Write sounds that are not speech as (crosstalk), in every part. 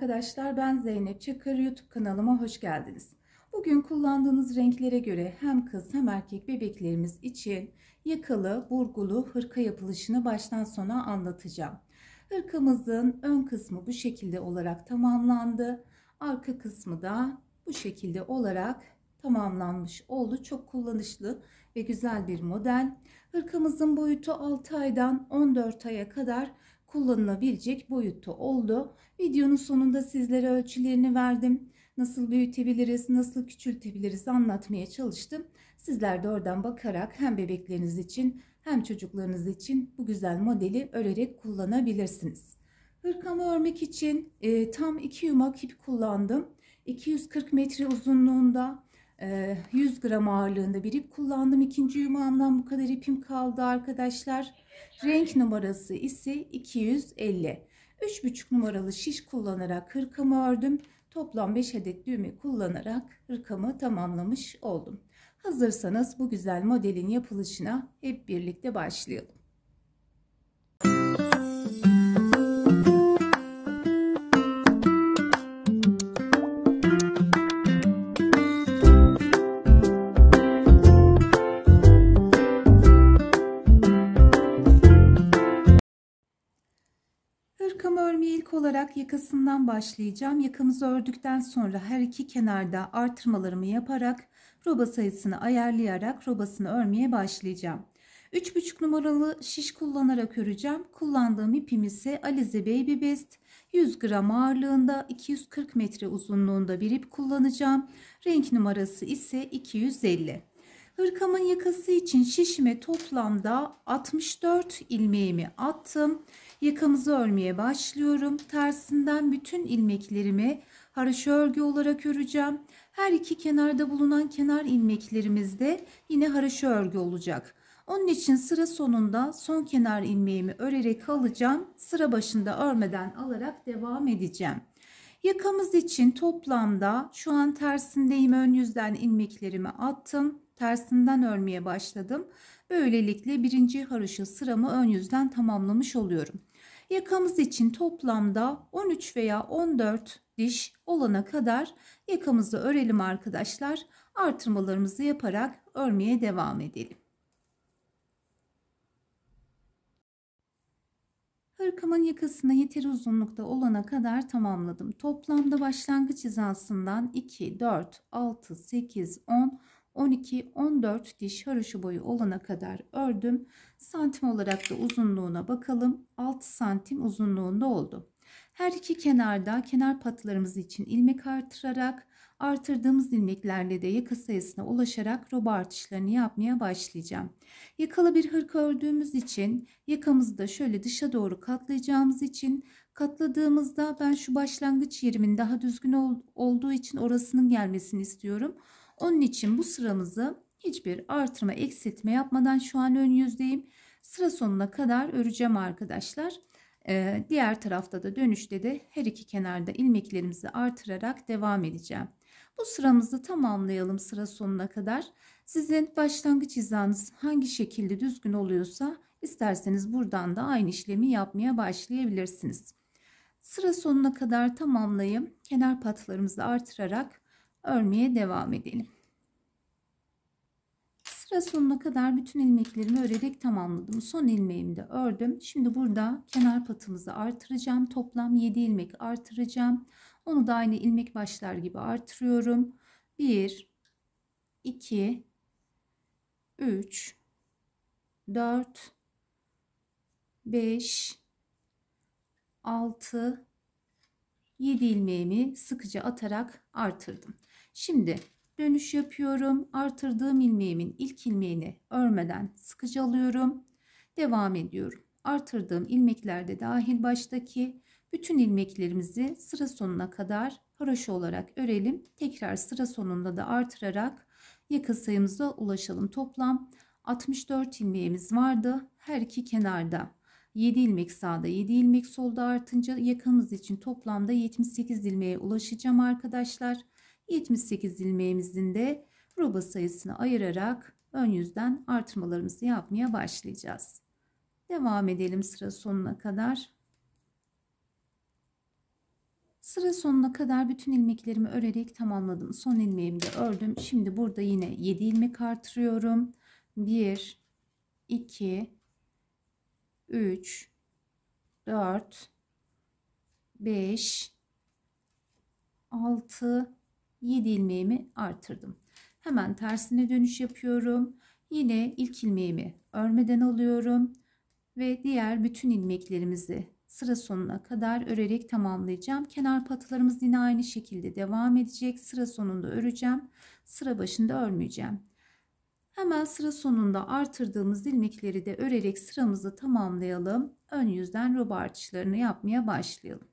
arkadaşlar ben Zeynep Çakır YouTube kanalıma hoş geldiniz. Bugün kullandığınız renklere göre hem kız hem erkek bebeklerimiz için yakalı, burgulu hırka yapılışını baştan sona anlatacağım. Hırkamızın ön kısmı bu şekilde olarak tamamlandı. Arka kısmı da bu şekilde olarak tamamlanmış oldu. Çok kullanışlı ve güzel bir model. Hırkamızın boyutu 6 aydan 14 aya kadar kullanılabilecek boyutta oldu. Videonun sonunda sizlere ölçülerini verdim. Nasıl büyütebiliriz, nasıl küçültebiliriz anlatmaya çalıştım. Sizler de oradan bakarak hem bebekleriniz için hem çocuklarınız için bu güzel modeli örerek kullanabilirsiniz. Hırkamı örmek için e, tam 2 yumak ip kullandım. 240 metre uzunluğunda 100 ee, gram ağırlığında bir ip kullandım. İkinci yumağımdan bu kadar ipim kaldı arkadaşlar. Renk numarası ise 250. 3,5 numaralı şiş kullanarak hırkamı ördüm. Toplam 5 adet düğme kullanarak hırkamı tamamlamış oldum. Hazırsanız bu güzel modelin yapılışına hep birlikte başlayalım. yakasından başlayacağım. Yakamızı ördükten sonra her iki kenarda artırmalarımı yaparak roba sayısını ayarlayarak robasını örmeye başlayacağım. 3,5 numaralı şiş kullanarak öreceğim. Kullandığım ipim ise Alize Baby Best. 100 gram ağırlığında 240 metre uzunluğunda bir ip kullanacağım. Renk numarası ise 250. Hırkamın yakası için şişime toplamda 64 ilmeğimi attım. Yakamızı örmeye başlıyorum. Tersinden bütün ilmeklerimi haroşa örgü olarak öreceğim. Her iki kenarda bulunan kenar ilmeklerimizde yine haroşa örgü olacak. Onun için sıra sonunda son kenar ilmeğimi örerek alacağım. Sıra başında örmeden alarak devam edeceğim. Yakamız için toplamda şu an tersindeyim ön yüzden ilmeklerimi attım. Tersinden örmeye başladım. Böylelikle birinci haroşa sıramı ön yüzden tamamlamış oluyorum. Yakamız için toplamda 13 veya 14 diş olana kadar yakamızı örelim arkadaşlar. Artırmalarımızı yaparak örmeye devam edelim. Hırkamın yakasına yeter uzunlukta olana kadar tamamladım. Toplamda başlangıç hizasından 2, 4, 6, 8, 10, 12-14 diş haroşa boyu olana kadar ördüm. Santim olarak da uzunluğuna bakalım. 6 santim uzunluğunda oldu. Her iki kenarda kenar patlarımız için ilmek artırarak artırdığımız ilmeklerle de yaka sayısına ulaşarak roba artışlarını yapmaya başlayacağım. Yakalı bir hırka ördüğümüz için yakamızı da şöyle dışa doğru katlayacağımız için katladığımızda ben şu başlangıç yerimin daha düzgün olduğu için orasının gelmesini istiyorum. Onun için bu sıramızı hiçbir artırma eksiltme yapmadan şu an ön yüzdeyim. Sıra sonuna kadar öreceğim arkadaşlar. Ee, diğer tarafta da dönüşte de her iki kenarda ilmeklerimizi artırarak devam edeceğim. Bu sıramızı tamamlayalım sıra sonuna kadar. Sizin başlangıç hizanız hangi şekilde düzgün oluyorsa isterseniz buradan da aynı işlemi yapmaya başlayabilirsiniz. Sıra sonuna kadar tamamlayayım kenar patlarımızı artırarak örmeye devam edelim. Sıra sonuna kadar bütün ilmeklerimi örerek tamamladım. Son ilmeğimi de ördüm. Şimdi burada kenar patımızı artıracağım. Toplam 7 ilmek artıracağım. Onu da aynı ilmek başlar gibi artırıyorum. 1 2 3 4 5 6 7 ilmeğimi sıkıca atarak artırdım. Şimdi dönüş yapıyorum. Artırdığım ilmeğimin ilk ilmeğini örmeden sıkıcı alıyorum. Devam ediyorum. Artırdığım ilmeklerde dahil baştaki bütün ilmeklerimizi sıra sonuna kadar haroşa olarak örelim. Tekrar sıra sonunda da artırarak yaka sayımıza ulaşalım. Toplam 64 ilmeğimiz vardı. Her iki kenarda 7 ilmek sağda 7 ilmek solda artınca yakamız için toplamda 78 ilmeğe ulaşacağım arkadaşlar. 78 ilmeğimizin de roba sayısını ayırarak ön yüzden artırmalarımızı yapmaya başlayacağız. Devam edelim sıra sonuna kadar. Sıra sonuna kadar bütün ilmeklerimi örerek tamamladım. Son ilmeğimi de ördüm. Şimdi burada yine 7 ilmek artırıyorum. 1 2 3 4 5 6 7 ilmeğimi artırdım. Hemen tersine dönüş yapıyorum. Yine ilk ilmeğimi örmeden alıyorum ve diğer bütün ilmeklerimizi sıra sonuna kadar örerek tamamlayacağım. Kenar patılarımız yine aynı şekilde devam edecek. Sıra sonunda öreceğim. Sıra başında örmeyeceğim. Hemen sıra sonunda artırdığımız ilmekleri de örerek sıramızı tamamlayalım. Ön yüzden ruba artışlarını yapmaya başlayalım.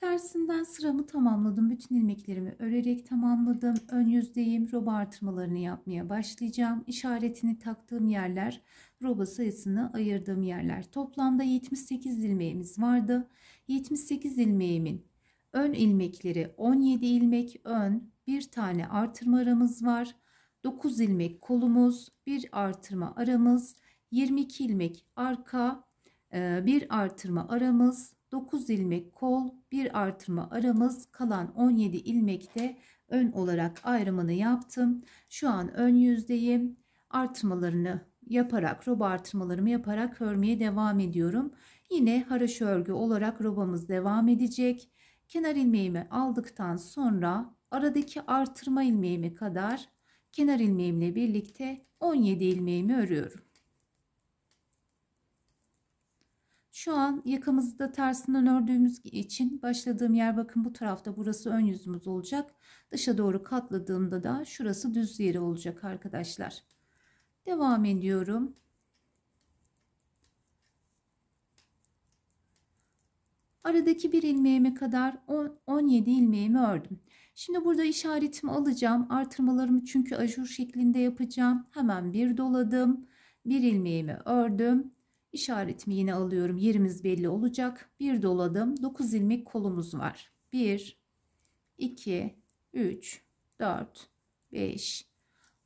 Tersinden sıramı tamamladım. Bütün ilmeklerimi örerek tamamladım. Ön yüzdeyim. Roba artırmalarını yapmaya başlayacağım. İşaretini taktığım yerler, roba sayısını ayırdığım yerler. Toplamda 78 ilmeğimiz vardı. 78 ilmeğimin Ön ilmekleri 17 ilmek ön, bir tane artırma aramız var. 9 ilmek kolumuz, bir artırma aramız, 22 ilmek arka, e, bir artırma aramız, 9 ilmek kol, bir artırma aramız, kalan 17 ilmekte ön olarak ayrımını yaptım. Şu an ön yüzdeyim. Artırmalarını yaparak, roba artırmalarımı yaparak örmeye devam ediyorum. Yine haraşo örgü olarak robamız devam edecek kenar ilmeğimi aldıktan sonra aradaki artırma ilmeğimi kadar kenar ilmeğimle birlikte 17 ilmeğimi örüyorum. Şu an yakamızı da tersinden ördüğümüz için başladığım yer bakın bu tarafta burası ön yüzümüz olacak. Dışa doğru katladığımda da şurası düz yeri olacak arkadaşlar. Devam ediyorum. Aradaki bir ilmeğime kadar 17 ilmeğimi ördüm. Şimdi burada işaretimi alacağım. Artırmalarımı çünkü ajur şeklinde yapacağım. Hemen bir doladım. Bir ilmeğimi ördüm. İşaretimi yine alıyorum. Yerimiz belli olacak. Bir doladım. 9 ilmek kolumuz var. 1 2 3 4 5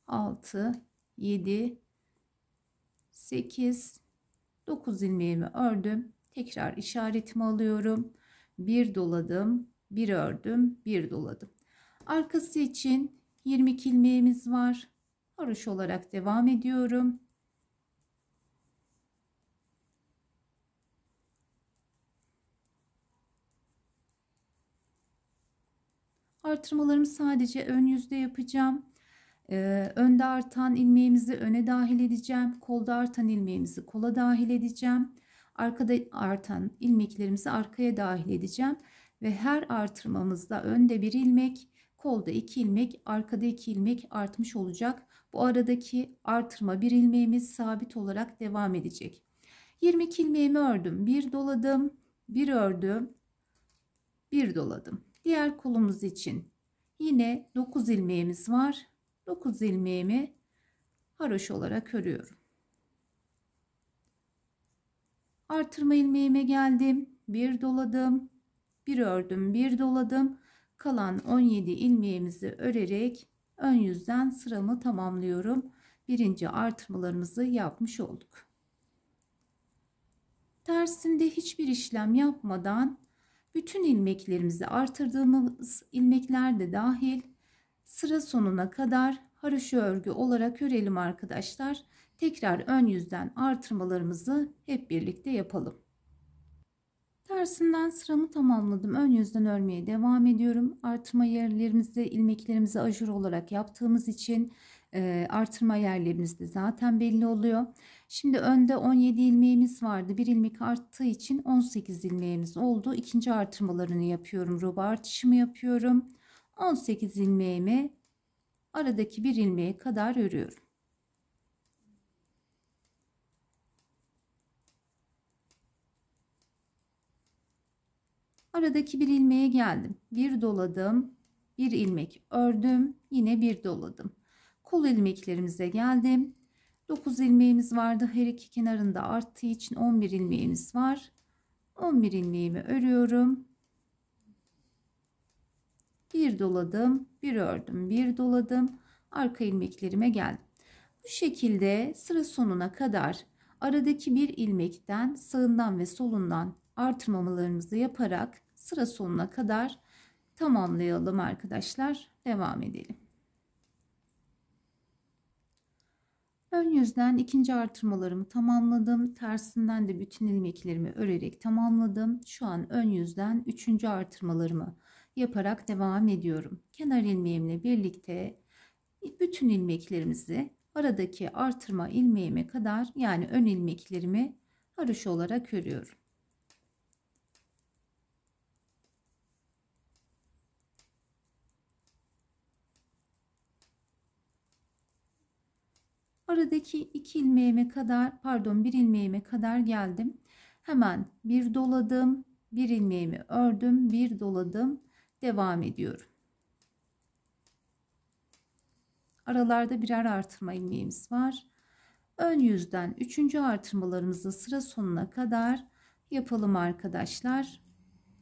6 7 8 9 ilmeğimi ördüm. Tekrar işaretimi alıyorum. Bir doladım, bir ördüm, bir doladım. Arkası için 22 ilmeğimiz var. Haroş olarak devam ediyorum. Artırmalarımı sadece ön yüzde yapacağım. Ee, önde artan ilmeğimizi öne dahil edeceğim. Kolda artan ilmeğimizi kola dahil edeceğim. Arkada artan ilmeklerimizi arkaya dahil edeceğim ve her artırmamızda önde bir ilmek, kolda iki ilmek, arkada iki ilmek artmış olacak. Bu aradaki artırma bir ilmeğimiz sabit olarak devam edecek. 22 ilmeğimi ördüm. Bir doladım, bir ördüm, bir doladım. Diğer kolumuz için yine 9 ilmeğimiz var. 9 ilmeğimi haroş olarak örüyorum. Artırma ilmeğime geldim. Bir doladım. Bir ördüm. Bir doladım. Kalan 17 ilmeğimizi örerek ön yüzden sıramı tamamlıyorum. Birinci artırmalarımızı yapmış olduk. Tersinde hiçbir işlem yapmadan bütün ilmeklerimizi artırdığımız ilmekler de dahil sıra sonuna kadar haroşa örgü olarak örelim arkadaşlar. Tekrar ön yüzden artırmalarımızı hep birlikte yapalım. Tersinden sıramı tamamladım. Ön yüzden örmeye devam ediyorum. Artırma yerlerimizde ilmeklerimizi ajur olarak yaptığımız için e, artırma yerlerimiz zaten belli oluyor. Şimdi önde 17 ilmeğimiz vardı. Bir ilmek arttığı için 18 ilmeğimiz oldu. İkinci artırmalarını yapıyorum. Roba artışımı yapıyorum. 18 ilmeğimi aradaki bir ilmeğe kadar örüyorum. Aradaki bir ilmeğe geldim. Bir doladım, bir ilmek ördüm, yine bir doladım. Kol ilmeklerimize geldim. 9 ilmeğimiz vardı. Her iki kenarında arttığı için 11 ilmeğimiz var. 11 ilmeğimi örüyorum bir doladım, bir ördüm, bir doladım. Arka ilmeklerime geldim. Bu şekilde sıra sonuna kadar aradaki bir ilmekten sağından ve solundan artırmamalarımızı yaparak sıra sonuna kadar tamamlayalım arkadaşlar. Devam edelim. Ön yüzden ikinci artırmalarımı tamamladım. Tersinden de bütün ilmeklerimi örerek tamamladım. Şu an ön yüzden üçüncü artırmalarımı yaparak devam ediyorum. Kenar ilmeğimle birlikte bütün ilmeklerimizi aradaki artırma ilmeğime kadar yani ön ilmeklerimi haroşa olarak örüyorum. Aradaki iki ilmeğime kadar pardon bir ilmeğime kadar geldim. Hemen bir doladım, bir ilmeğimi ördüm, bir doladım, devam ediyorum. Aralarda birer artırma ilmeğimiz var. Ön yüzden üçüncü artırmalarımızı sıra sonuna kadar yapalım arkadaşlar.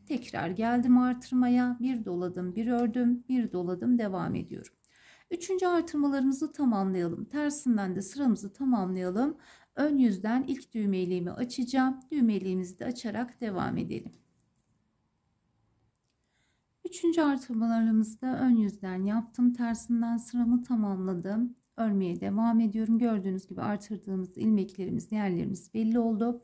Tekrar geldim artırmaya. Bir doladım, bir ördüm, bir doladım devam ediyorum. Üçüncü artırmalarımızı tamamlayalım. Tersinden de sıramızı tamamlayalım. Ön yüzden ilk düğme düğmeliğimi açacağım. Düğme Düğmeliğimizi de açarak devam edelim. Üçüncü artırmalarımızda ön yüzden yaptım. Tersinden sıramı tamamladım. Örmeye devam ediyorum. Gördüğünüz gibi artırdığımız ilmeklerimiz, yerlerimiz belli oldu.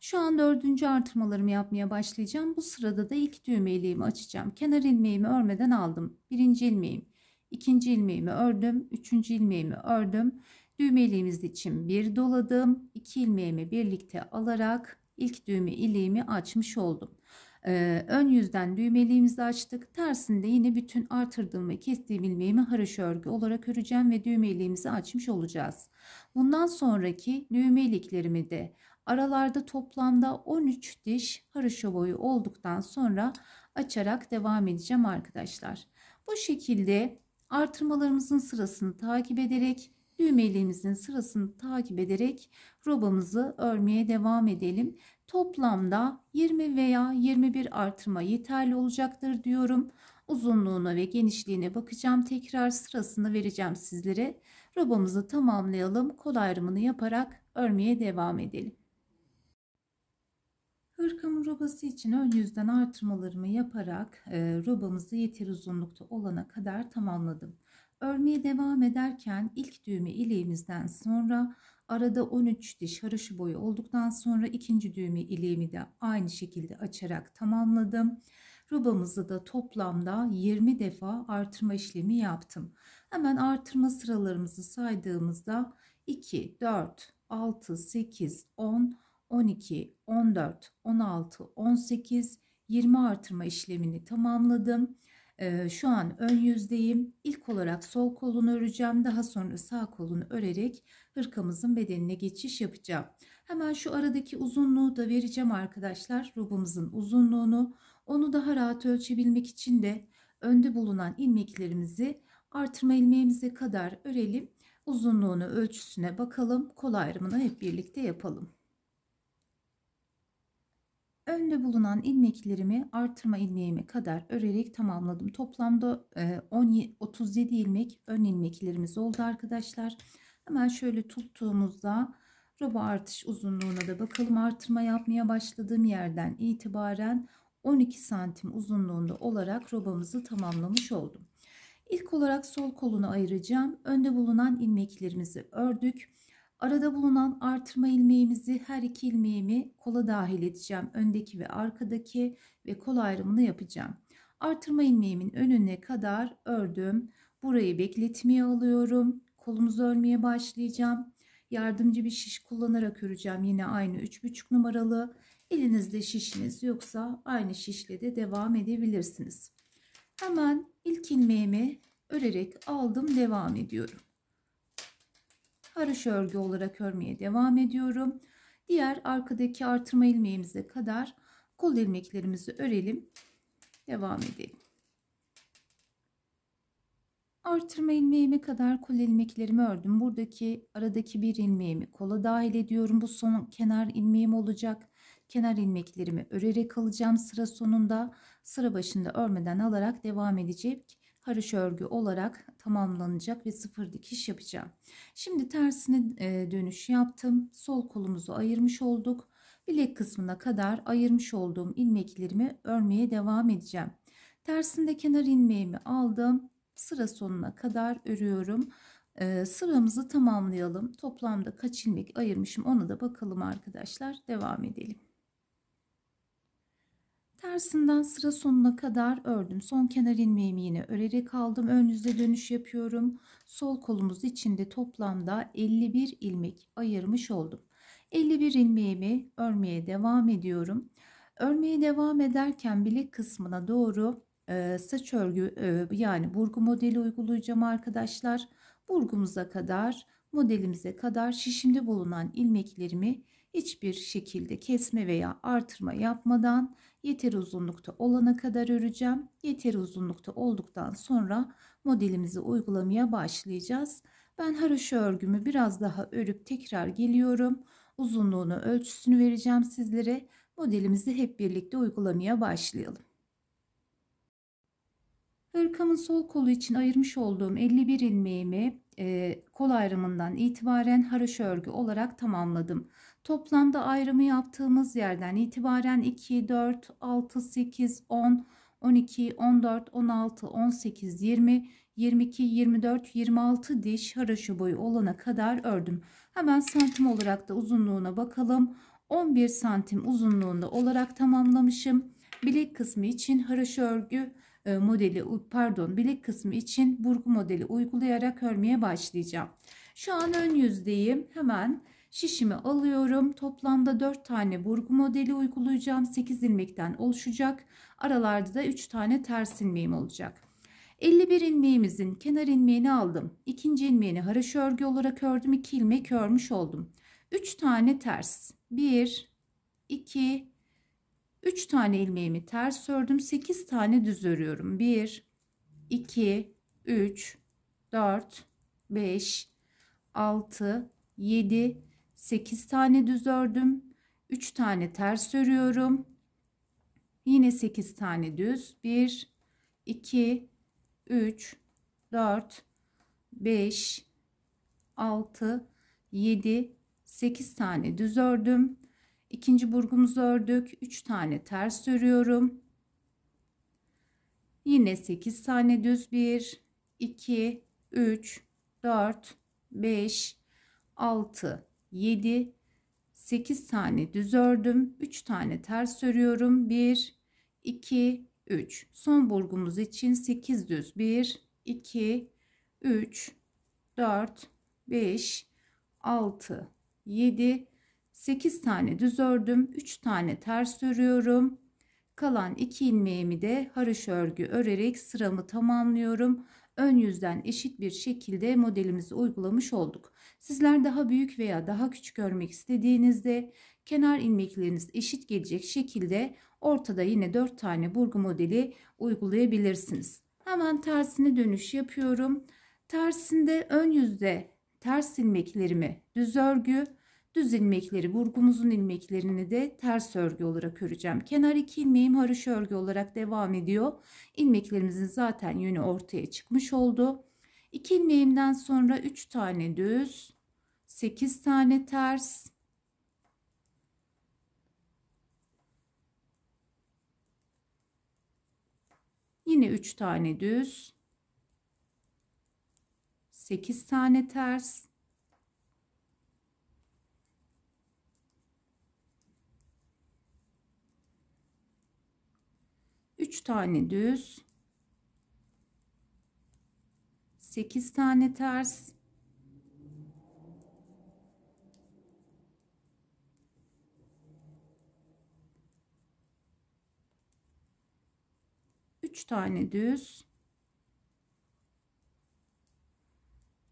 Şu an dördüncü artırmalarımı yapmaya başlayacağım. Bu sırada da ilk düğme iliğimi açacağım. Kenar ilmeğimi örmeden aldım. Birinci ilmeğim, ikinci ilmeğimi ördüm. Üçüncü ilmeğimi ördüm. Düğme Düğmeliğimiz için bir doladım. İki ilmeğimi birlikte alarak ilk düğme iliğimi açmış oldum. Ee, ön yüzden düğmeliğimizi açtık. Tersinde yine bütün artırdığım ve kestiğim ilmeğimi haroşa örgü olarak öreceğim ve düğmeliğimizi açmış olacağız. Bundan sonraki düğmeliklerimi de aralarda toplamda 13 diş haroşa boyu olduktan sonra açarak devam edeceğim arkadaşlar. Bu şekilde artırmalarımızın sırasını takip ederek düğmeliğimizin sırasını takip ederek robamızı örmeye devam edelim. Toplamda 20 veya 21 artırma yeterli olacaktır diyorum. Uzunluğuna ve genişliğine bakacağım. Tekrar sırasını vereceğim sizlere. Robamızı tamamlayalım. Kol ayrımını yaparak örmeye devam edelim. Hırkamın robası için ön yüzden artırmalarımı yaparak e, robamızı yeter uzunlukta olana kadar tamamladım. Örmeye devam ederken ilk düğme ileğimizden sonra Arada 13 diş haraşı boyu olduktan sonra ikinci düğümü ileğimi de aynı şekilde açarak tamamladım. Rubamızı da toplamda 20 defa artırma işlemi yaptım. Hemen artırma sıralarımızı saydığımızda 2, 4, 6, 8, 10, 12, 14, 16, 18, 20 artırma işlemini tamamladım. Ee, şu an ön yüzdeyim. İlk olarak sol kolunu öreceğim. Daha sonra sağ kolunu örerek hırkamızın bedenine geçiş yapacağım. Hemen şu aradaki uzunluğu da vereceğim arkadaşlar. Rubumuzun uzunluğunu. Onu daha rahat ölçebilmek için de önde bulunan ilmeklerimizi artırma ilmeğimize kadar örelim. Uzunluğunu ölçüsüne bakalım. Kol ayrımını hep birlikte yapalım. Önde bulunan ilmeklerimi artırma ilmeğime kadar örerek tamamladım. Toplamda 37 e, ilmek ön ilmeklerimiz oldu arkadaşlar. Hemen şöyle tuttuğumuzda roba artış uzunluğuna da bakalım. Artırma yapmaya başladığım yerden itibaren 12 santim uzunluğunda olarak robamızı tamamlamış oldum. İlk olarak sol kolunu ayıracağım. Önde bulunan ilmeklerimizi ördük. Arada bulunan artırma ilmeğimizi her iki ilmeğimi kola dahil edeceğim. Öndeki ve arkadaki ve kol ayrımını yapacağım. Artırma ilmeğimin önüne kadar ördüm. Burayı bekletmeye alıyorum. Kolumuzu örmeye başlayacağım. Yardımcı bir şiş kullanarak öreceğim. Yine aynı 3,5 numaralı. Elinizde şişiniz yoksa aynı şişle de devam edebilirsiniz. Hemen ilk ilmeğimi örerek aldım devam ediyorum. Haroş örgü olarak örmeye devam ediyorum. Diğer arkadaki artırma ilmeğimize kadar kol ilmeklerimizi örelim. Devam edelim. Artırma ilmeğime kadar kol ilmeklerimi ördüm. Buradaki aradaki bir ilmeğimi kola dahil ediyorum. Bu son kenar ilmeğim olacak. Kenar ilmeklerimi örerek alacağım sıra sonunda. Sıra başında örmeden alarak devam edecek karış örgü olarak tamamlanacak ve sıfır dikiş yapacağım. Şimdi tersine e, dönüş yaptım. Sol kolumuzu ayırmış olduk. Bilek kısmına kadar ayırmış olduğum ilmeklerimi örmeye devam edeceğim. Tersinde kenar ilmeğimi aldım. Sıra sonuna kadar örüyorum. E, sıramızı tamamlayalım. Toplamda kaç ilmek ayırmışım ona da bakalım arkadaşlar. Devam edelim. Tersinden sıra sonuna kadar ördüm. Son kenar ilmeğimi yine örerek aldım. Ön yüzde dönüş yapıyorum. Sol kolumuz içinde toplamda 51 ilmek ayırmış oldum. 51 ilmeğimi örmeye devam ediyorum. Örmeye devam ederken bilek kısmına doğru e, saç örgü e, yani burgu modeli uygulayacağım arkadaşlar. Burgumuza kadar modelimize kadar şişimde bulunan ilmeklerimi hiçbir şekilde kesme veya artırma yapmadan yeter uzunlukta olana kadar öreceğim. Yeter uzunlukta olduktan sonra modelimizi uygulamaya başlayacağız. Ben haroşa örgümü biraz daha örüp tekrar geliyorum. Uzunluğunu ölçüsünü vereceğim sizlere. Modelimizi hep birlikte uygulamaya başlayalım. Hırkamın sol kolu için ayırmış olduğum 51 ilmeğimi e, kol ayrımından itibaren haroşa örgü olarak tamamladım. Toplamda ayrımı yaptığımız yerden itibaren 2, 4, 6, 8, 10, 12, 14, 16, 18, 20, 22, 24, 26 diş haraşo boyu olana kadar ördüm. Hemen santim olarak da uzunluğuna bakalım. 11 santim uzunluğunda olarak tamamlamışım. Bilek kısmı için haraşo örgü e, modeli pardon bilek kısmı için burgu modeli uygulayarak örmeye başlayacağım. Şu an ön yüzdeyim. Hemen Şişimi alıyorum. Toplamda 4 tane burgu modeli uygulayacağım. 8 ilmekten oluşacak. Aralarda da 3 tane ters ilmeğim olacak. 51 ilmeğimizin kenar ilmeğini aldım. İkinci ilmeğini haraşo örgü olarak ördüm. 2 ilmek örmüş oldum. 3 tane ters. 1 2 3 tane ilmeğimi ters ördüm. 8 tane düz örüyorum. 1 2 3 4 5 6 7 8 tane düz ördüm. 3 tane ters örüyorum. Yine 8 tane düz. 1 2 3 4 5 6 7 8 tane düz ördüm. İkinci burgumuzu ördük. 3 tane ters örüyorum. Yine 8 tane düz 1 2 3 4 5 6 7, 8 tane düz ördüm. 3 tane ters örüyorum. 1, 2, 3. Son burgumuz için 8 düz. 1, 2, 3, 4, 5, 6, 7, 8 tane düz ördüm. 3 tane ters örüyorum. Kalan 2 ilmeğimi de haroş örgü örerek sıramı tamamlıyorum. Ön yüzden eşit bir şekilde modelimizi uygulamış olduk. Sizler daha büyük veya daha küçük örmek istediğinizde kenar ilmekleriniz eşit gelecek şekilde ortada yine 4 tane burgu modeli uygulayabilirsiniz. Hemen tersine dönüş yapıyorum. Tersinde ön yüzde ters ilmeklerimi düz örgü, düz ilmekleri burgumuzun ilmeklerini de ters örgü olarak öreceğim. Kenar iki ilmeğim haroşa örgü olarak devam ediyor. İlmeklerimizin zaten yönü ortaya çıkmış oldu. İki ilmeğimden sonra 3 tane düz, 8 tane ters, Yine 3 tane düz, 8 tane ters, üç tane düz 8 tane ters 3 tane düz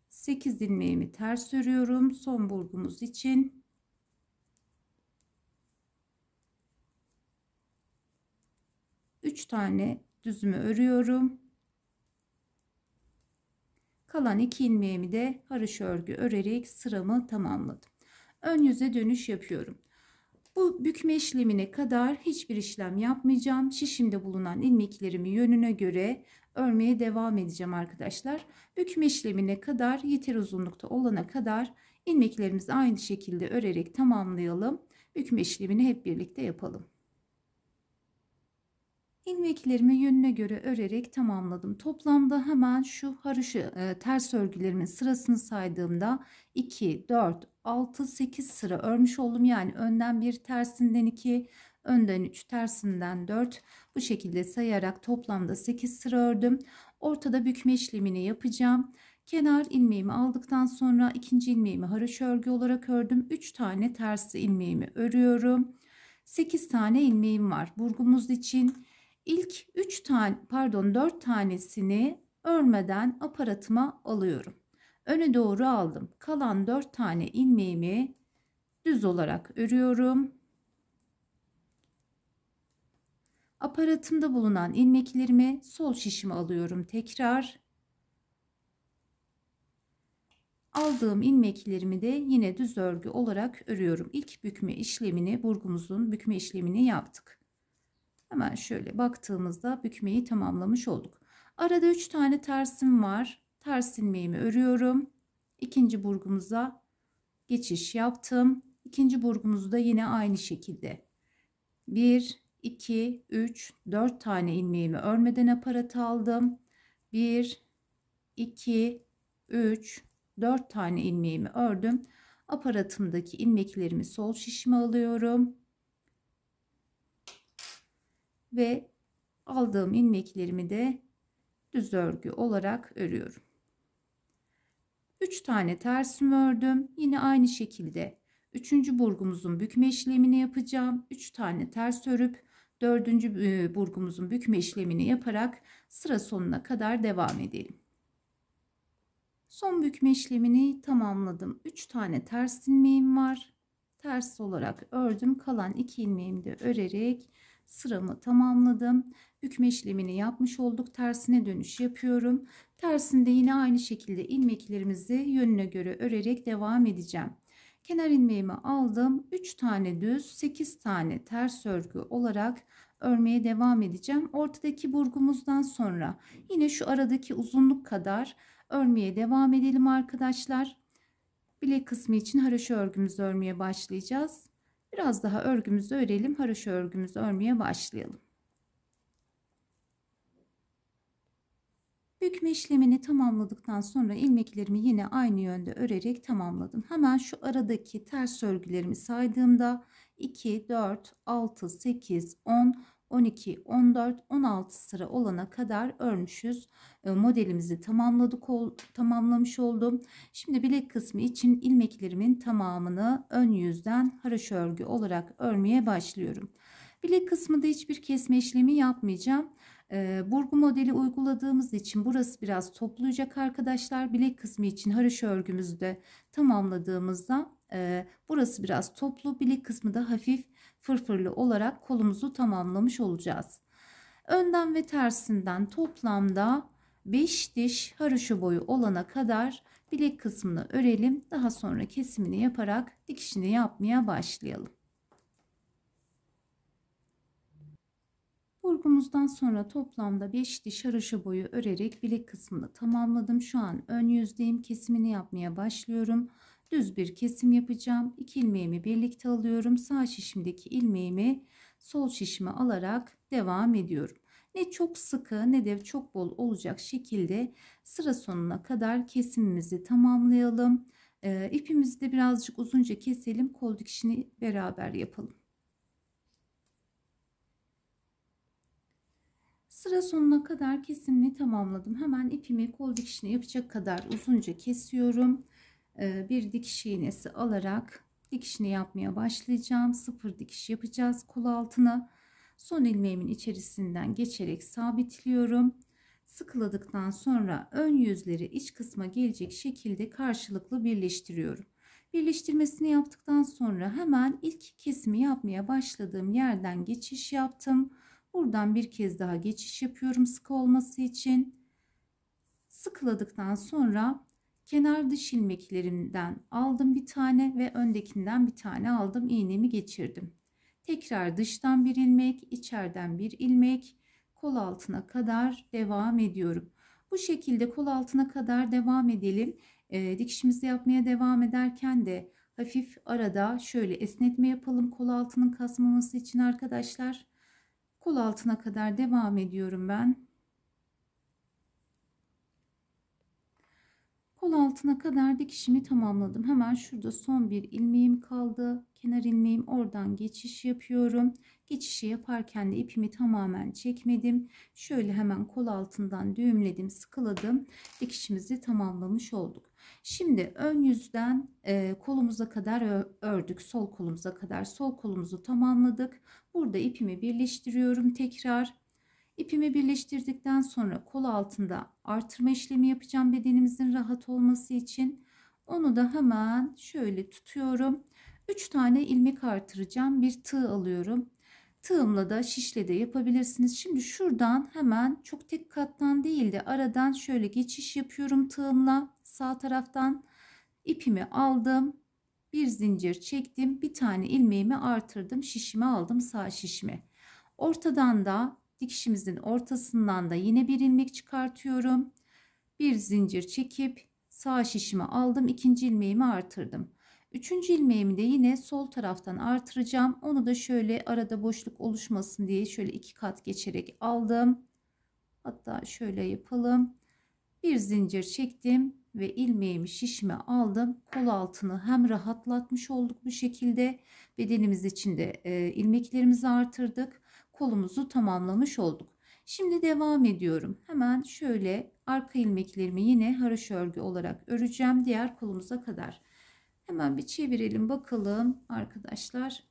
8 ilmeğimi ters örüyorum son burgumuz için üç tane düzümü örüyorum Kalan iki ilmeğimi de haroş örgü örerek sıramı tamamladım. Ön yüze dönüş yapıyorum. Bu bükme işlemine kadar hiçbir işlem yapmayacağım. Şişimde bulunan ilmeklerimi yönüne göre örmeye devam edeceğim arkadaşlar. Bükme işlemine kadar yeter uzunlukta olana kadar ilmeklerimizi aynı şekilde örerek tamamlayalım. Bükme işlemini hep birlikte yapalım ilmeklerimi yönüne göre örerek tamamladım. Toplamda hemen şu harışı e, ters örgülerimin sırasını saydığımda 2, 4, 6, 8 sıra örmüş oldum. Yani önden bir tersinden 2, önden 3, tersinden 4 bu şekilde sayarak toplamda 8 sıra ördüm. Ortada bükme işlemini yapacağım. Kenar ilmeğimi aldıktan sonra ikinci ilmeğimi haraç örgü olarak ördüm. 3 tane ters ilmeğimi örüyorum. 8 tane ilmeğim var. Burgumuz için İlk 3 tane pardon 4 tanesini örmeden aparatıma alıyorum. Öne doğru aldım. Kalan 4 tane ilmeğimi düz olarak örüyorum. Aparatımda bulunan ilmeklerimi sol şişime alıyorum tekrar. Aldığım ilmeklerimi de yine düz örgü olarak örüyorum. İlk bükme işlemini, burgumuzun bükme işlemini yaptık. Hemen şöyle baktığımızda bükmeyi tamamlamış olduk. Arada 3 tane tersim var. Ters ilmeğimi örüyorum. İkinci burgumuza geçiş yaptım. İkinci burgumuzu da yine aynı şekilde 1 2 3 4 tane ilmeğimi örmeden aparat aldım. 1 2 3 4 tane ilmeğimi ördüm. Aparatımdaki ilmeklerimi sol şişime alıyorum ve aldığım ilmeklerimi de düz örgü olarak örüyorum. 3 tane tersimi ördüm. Yine aynı şekilde 3. burgumuzun bükme işlemini yapacağım. 3 tane ters örüp 4. E, burgumuzun bükme işlemini yaparak sıra sonuna kadar devam edelim. Son bükme işlemini tamamladım. 3 tane ters ilmeğim var. Ters olarak ördüm. Kalan 2 ilmeğimi de örerek sıramı tamamladım. Bükme işlemini yapmış olduk. Tersine dönüş yapıyorum. Tersinde yine aynı şekilde ilmeklerimizi yönüne göre örerek devam edeceğim. Kenar ilmeğimi aldım. 3 tane düz, 8 tane ters örgü olarak örmeye devam edeceğim. Ortadaki burgumuzdan sonra yine şu aradaki uzunluk kadar örmeye devam edelim arkadaşlar. Bilek kısmı için haroşa örgümüzü örmeye başlayacağız. Biraz daha örgümüzü örelim. Haroşa örgümüzü örmeye başlayalım. Bükme işlemini tamamladıktan sonra ilmeklerimi yine aynı yönde örerek tamamladım. Hemen şu aradaki ters örgülerimi saydığımda 2, 4, 6, 8, 10, 12, 14, 16 sıra olana kadar örmüşüz. Ee, modelimizi tamamladık tamamlamış oldum. Şimdi bilek kısmı için ilmeklerimin tamamını ön yüzden haraş örgü olarak örmeye başlıyorum. Bilek kısmında hiçbir kesme işlemi yapmayacağım. Ee, burgu modeli uyguladığımız için burası biraz toplayacak arkadaşlar. Bilek kısmı için haraş örgümüzü de tamamladığımızda e, burası biraz toplu. Bilek kısmı da hafif fırfırlı olarak kolumuzu tamamlamış olacağız. Önden ve tersinden toplamda 5 diş haroşa boyu olana kadar bilek kısmını örelim. Daha sonra kesimini yaparak dikişini yapmaya başlayalım. Burgumuzdan sonra toplamda 5 diş haroşa boyu örerek bilek kısmını tamamladım. Şu an ön yüzdeyim. Kesimini yapmaya başlıyorum düz bir kesim yapacağım. İki ilmeğimi birlikte alıyorum. Sağ şişimdeki ilmeğimi sol şişime alarak devam ediyorum. Ne çok sıkı ne de çok bol olacak şekilde sıra sonuna kadar kesimimizi tamamlayalım. E, ipimizi de birazcık uzunca keselim. Kol dikişini beraber yapalım. Sıra sonuna kadar kesimini tamamladım. Hemen ipimi kol dikişini yapacak kadar uzunca kesiyorum. Ee, bir dikiş iğnesi alarak dikişini yapmaya başlayacağım. Sıfır dikiş yapacağız kol altına. Son ilmeğimin içerisinden geçerek sabitliyorum. Sıkıladıktan sonra ön yüzleri iç kısma gelecek şekilde karşılıklı birleştiriyorum. Birleştirmesini yaptıktan sonra hemen ilk kesimi yapmaya başladığım yerden geçiş yaptım. Buradan bir kez daha geçiş yapıyorum sıkı olması için. Sıkıladıktan sonra kenar dış ilmeklerimden aldım bir tane ve öndekinden bir tane aldım iğnemi geçirdim. Tekrar dıştan bir ilmek, içeriden bir ilmek, kol altına kadar devam ediyorum. Bu şekilde kol altına kadar devam edelim. E, dikişimizi yapmaya devam ederken de hafif arada şöyle esnetme yapalım kol altının kasmaması için arkadaşlar. Kol altına kadar devam ediyorum ben. Kol altına kadar dikişimi tamamladım. Hemen şurada son bir ilmeğim kaldı. Kenar ilmeğim oradan geçiş yapıyorum. Geçişi yaparken de ipimi tamamen çekmedim. Şöyle hemen kol altından düğümledim, sıkıladım. Dikişimizi tamamlamış olduk. Şimdi ön yüzden e, kolumuza kadar ördük. Sol kolumuza kadar sol kolumuzu tamamladık. Burada ipimi birleştiriyorum tekrar. İpimi birleştirdikten sonra kol altında artırma işlemi yapacağım bedenimizin rahat olması için. Onu da hemen şöyle tutuyorum. 3 tane ilmek artıracağım. Bir tığ alıyorum. Tığımla da şişle de yapabilirsiniz. Şimdi şuradan hemen çok tek kattan değil de aradan şöyle geçiş yapıyorum tığımla. Sağ taraftan ipimi aldım. Bir zincir çektim. Bir tane ilmeğimi artırdım. Şişimi aldım sağ şişimi. Ortadan da dikişimizin ortasından da yine bir ilmek çıkartıyorum. Bir zincir çekip sağ şişimi aldım. ikinci ilmeğimi artırdım. Üçüncü ilmeğimi de yine sol taraftan artıracağım. Onu da şöyle arada boşluk oluşmasın diye şöyle iki kat geçerek aldım. Hatta şöyle yapalım. Bir zincir çektim ve ilmeğimi şişime aldım. Kol altını hem rahatlatmış olduk bu şekilde. Bedenimiz içinde e, ilmeklerimizi artırdık kolumuzu tamamlamış olduk. Şimdi devam ediyorum. Hemen şöyle arka ilmeklerimi yine haroşa örgü olarak öreceğim diğer kolumuza kadar. Hemen bir çevirelim bakalım arkadaşlar.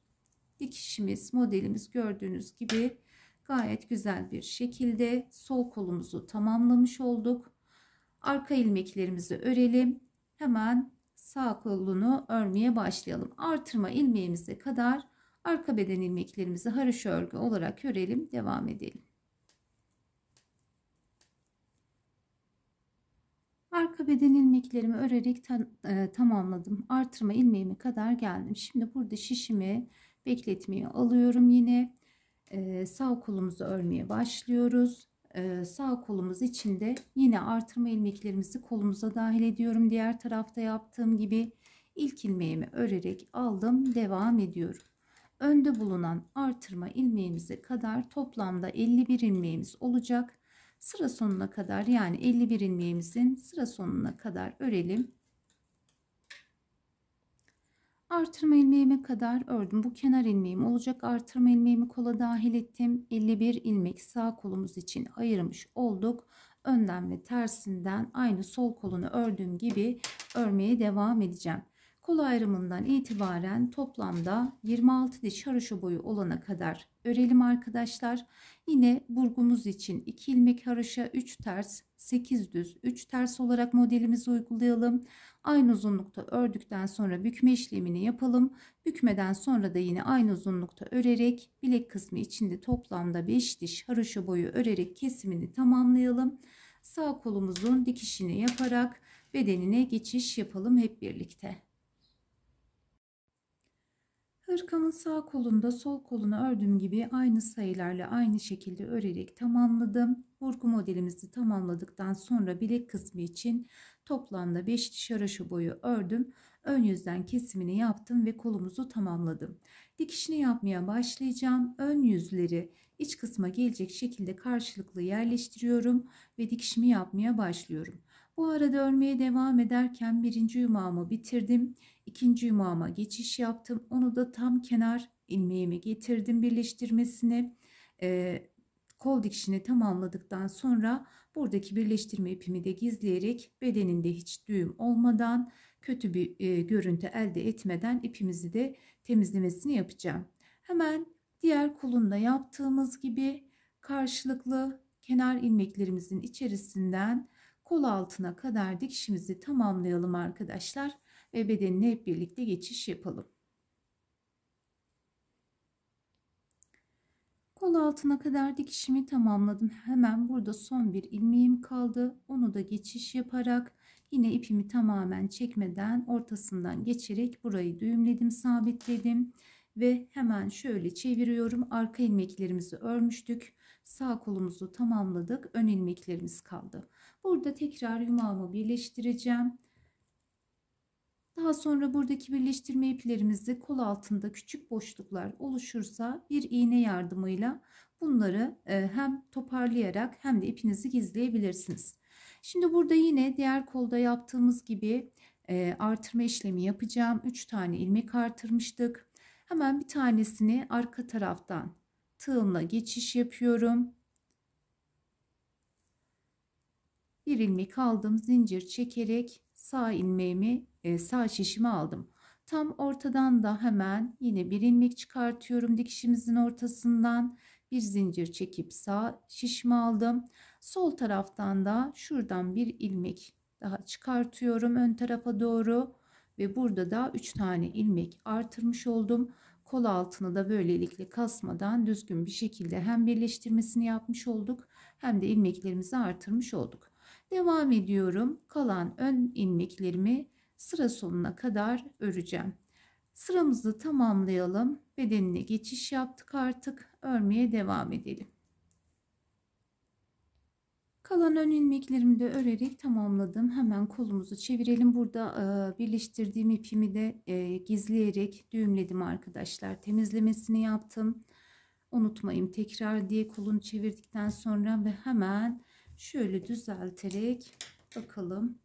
Dikişimiz, modelimiz gördüğünüz gibi gayet güzel bir şekilde sol kolumuzu tamamlamış olduk. Arka ilmeklerimizi örelim. Hemen sağ kolunu örmeye başlayalım. Artırma ilmeğimize kadar Arka beden ilmeklerimizi haroş örgü olarak örelim. Devam edelim. Arka beden ilmeklerimi örerek e, tamamladım. Artırma ilmeğime kadar geldim. Şimdi burada şişimi bekletmeyi alıyorum yine. E, sağ kolumuzu örmeye başlıyoruz. E, sağ kolumuz içinde yine artırma ilmeklerimizi kolumuza dahil ediyorum. Diğer tarafta yaptığım gibi ilk ilmeğimi örerek aldım. Devam ediyorum önde bulunan artırma ilmeğimize kadar toplamda 51 ilmeğimiz olacak. Sıra sonuna kadar yani 51 ilmeğimizin sıra sonuna kadar örelim. Artırma ilmeğime kadar ördüm. Bu kenar ilmeğim olacak. Artırma ilmeğimi kola dahil ettim. 51 ilmek sağ kolumuz için ayırmış olduk. Önden ve tersinden aynı sol kolunu ördüğüm gibi örmeye devam edeceğim. Kol ayrımından itibaren toplamda 26 diş haroşa boyu olana kadar örelim arkadaşlar. Yine burgumuz için 2 ilmek haroşa 3 ters 8 düz 3 ters olarak modelimizi uygulayalım. Aynı uzunlukta ördükten sonra bükme işlemini yapalım. Bükmeden sonra da yine aynı uzunlukta örerek bilek kısmı içinde toplamda 5 diş haroşa boyu örerek kesimini tamamlayalım. Sağ kolumuzun dikişini yaparak bedenine geçiş yapalım hep birlikte. Hırkamın sağ kolunda sol koluna ördüğüm gibi aynı sayılarla aynı şekilde örerek tamamladım. Burgu modelimizi tamamladıktan sonra bilek kısmı için toplamda 5 şaraşo boyu ördüm. Ön yüzden kesimini yaptım ve kolumuzu tamamladım. Dikişini yapmaya başlayacağım. Ön yüzleri iç kısma gelecek şekilde karşılıklı yerleştiriyorum ve dikişimi yapmaya başlıyorum. Bu arada örmeye devam ederken birinci yumağımı bitirdim ikinci yumağıma geçiş yaptım. Onu da tam kenar ilmeğimi getirdim birleştirmesini. E, ee, kol dikişini tamamladıktan sonra buradaki birleştirme ipimi de gizleyerek bedeninde hiç düğüm olmadan kötü bir e, görüntü elde etmeden ipimizi de temizlemesini yapacağım. Hemen diğer kolunda yaptığımız gibi karşılıklı kenar ilmeklerimizin içerisinden kol altına kadar dikişimizi tamamlayalım arkadaşlar ve bedenine hep birlikte geçiş yapalım. Kol altına kadar dikişimi tamamladım. Hemen burada son bir ilmeğim kaldı. Onu da geçiş yaparak yine ipimi tamamen çekmeden ortasından geçerek burayı düğümledim, sabitledim ve hemen şöyle çeviriyorum. Arka ilmeklerimizi örmüştük. Sağ kolumuzu tamamladık. Ön ilmeklerimiz kaldı. Burada tekrar yumağımı birleştireceğim. Daha sonra buradaki birleştirme iplerimizi kol altında küçük boşluklar oluşursa bir iğne yardımıyla bunları e, hem toparlayarak hem de ipinizi gizleyebilirsiniz. Şimdi burada yine diğer kolda yaptığımız gibi e, artırma işlemi yapacağım. 3 tane ilmek artırmıştık. Hemen bir tanesini arka taraftan tığımla geçiş yapıyorum. Bir ilmek aldım zincir çekerek sağ ilmeğimi ee, sağ şişimi aldım. Tam ortadan da hemen yine bir ilmek çıkartıyorum dikişimizin ortasından. Bir zincir çekip sağ şişimi aldım. Sol taraftan da şuradan bir ilmek daha çıkartıyorum ön tarafa doğru. Ve burada da 3 tane ilmek artırmış oldum. Kol altını da böylelikle kasmadan düzgün bir şekilde hem birleştirmesini yapmış olduk hem de ilmeklerimizi artırmış olduk. Devam ediyorum. Kalan ön ilmeklerimi sıra sonuna kadar öreceğim. Sıramızı tamamlayalım. Bedenine geçiş yaptık artık. Örmeye devam edelim. Kalan ön ilmeklerimi de örerek tamamladım. Hemen kolumuzu çevirelim. Burada e, birleştirdiğim ipimi de e, gizleyerek düğümledim arkadaşlar. Temizlemesini yaptım. Unutmayayım tekrar diye kolunu çevirdikten sonra ve hemen şöyle düzelterek bakalım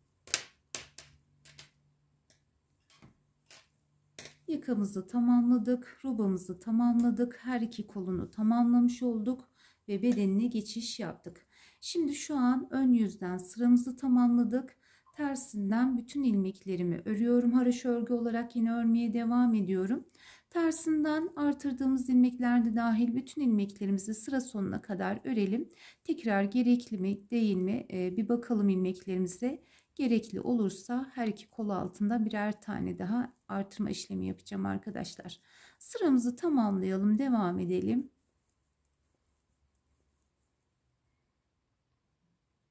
Yakamızı tamamladık, rubamızı tamamladık, her iki kolunu tamamlamış olduk ve bedenine geçiş yaptık. Şimdi şu an ön yüzden sıramızı tamamladık. Tersinden bütün ilmeklerimi örüyorum. Haraş örgü olarak yine örmeye devam ediyorum. Tersinden artırdığımız ilmekler de dahil bütün ilmeklerimizi sıra sonuna kadar örelim. Tekrar gerekli mi değil mi ee, bir bakalım ilmeklerimize. Gerekli olursa her iki kol altında birer tane daha artırma işlemi yapacağım arkadaşlar. Sıramızı tamamlayalım, devam edelim.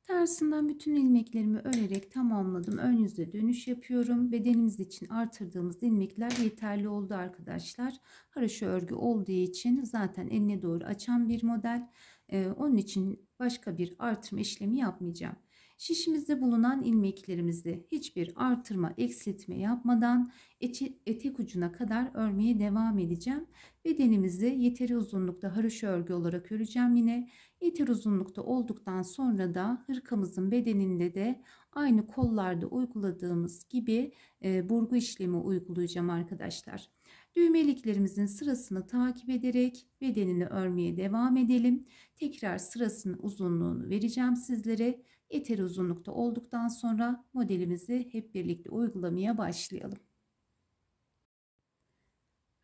Tersinden bütün ilmeklerimi örerek tamamladım. Ön yüzde dönüş yapıyorum. Bedenimiz için artırdığımız ilmekler yeterli oldu arkadaşlar. Haroşa örgü olduğu için zaten eline doğru açan bir model. Ee, onun için başka bir artırma işlemi yapmayacağım. Şişimizde bulunan ilmeklerimizi hiçbir artırma, eksiltme yapmadan eti, etek ucuna kadar örmeye devam edeceğim. Bedenimizi yeteri uzunlukta haroşa örgü olarak öreceğim yine. Yeteri uzunlukta olduktan sonra da hırkamızın bedeninde de aynı kollarda uyguladığımız gibi e, burgu işlemi uygulayacağım arkadaşlar. Düğmeliklerimizin sırasını takip ederek bedenini örmeye devam edelim. Tekrar sırasının uzunluğunu vereceğim sizlere. Yeter uzunlukta olduktan sonra modelimizi hep birlikte uygulamaya başlayalım.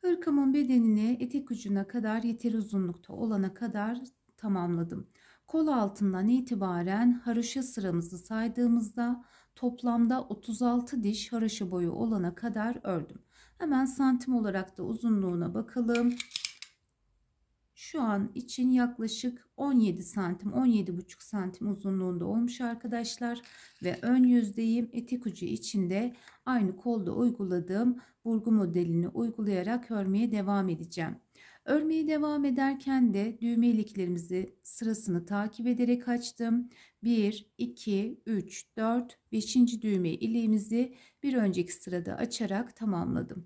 Hırkamın bedenini etek ucuna kadar yeter uzunlukta olana kadar tamamladım. Kol altından itibaren haroşa sıramızı saydığımızda toplamda 36 diş haroşa boyu olana kadar ördüm. Hemen santim olarak da uzunluğuna bakalım şu an için yaklaşık 17 santim 17,5 santim uzunluğunda olmuş arkadaşlar ve ön yüzdeyim etek ucu içinde aynı kolda uyguladığım burgu modelini uygulayarak örmeye devam edeceğim. Örmeye devam ederken de düğme iliklerimizi sırasını takip ederek açtım. 1, 2, 3, 4, 5. düğme iliğimizi bir önceki sırada açarak tamamladım.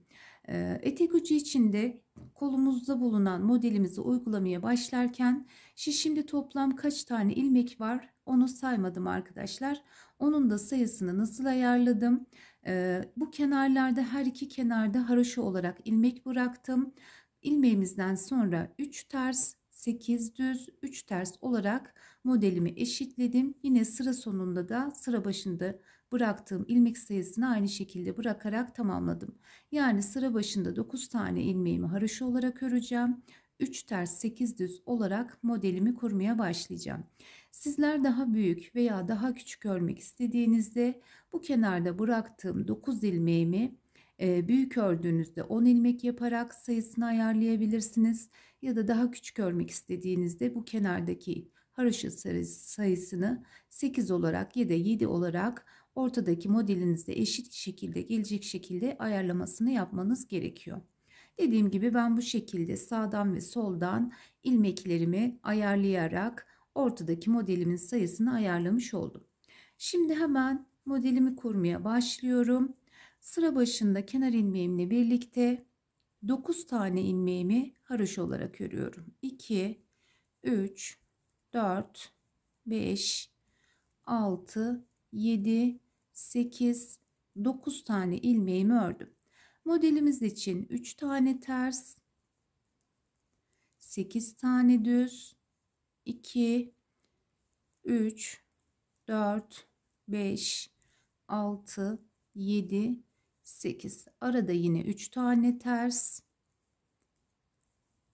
Ee, etek ucu içinde kolumuzda bulunan modelimizi uygulamaya başlarken şimdi toplam kaç tane ilmek var onu saymadım arkadaşlar. Onun da sayısını nasıl ayarladım? Ee, bu kenarlarda her iki kenarda haroşa olarak ilmek bıraktım. İlmeğimizden sonra 3 ters 8 düz 3 ters olarak modelimi eşitledim. Yine sıra sonunda da sıra başında bıraktığım ilmek sayısını aynı şekilde bırakarak tamamladım. Yani sıra başında 9 tane ilmeğimi haroşa olarak öreceğim. 3 ters 8 düz olarak modelimi kurmaya başlayacağım. Sizler daha büyük veya daha küçük örmek istediğinizde bu kenarda bıraktığım 9 ilmeğimi e, büyük ördüğünüzde 10 ilmek yaparak sayısını ayarlayabilirsiniz ya da daha küçük örmek istediğinizde bu kenardaki haroşa sayısını 8 olarak ya da 7 olarak ortadaki modelinizde eşit şekilde gelecek şekilde ayarlamasını yapmanız gerekiyor. Dediğim gibi ben bu şekilde sağdan ve soldan ilmeklerimi ayarlayarak ortadaki modelimin sayısını ayarlamış oldum. Şimdi hemen modelimi kurmaya başlıyorum. Sıra başında kenar ilmeğimle birlikte 9 tane ilmeğimi haroş olarak örüyorum. 2, 3, 4, 5, 6, 7, 8, 9 tane ilmeğimi ördüm. Modelimiz için 3 tane ters, 8 tane düz, 2, 3, 4, 5, 6, 7, 8. Arada yine 3 tane ters.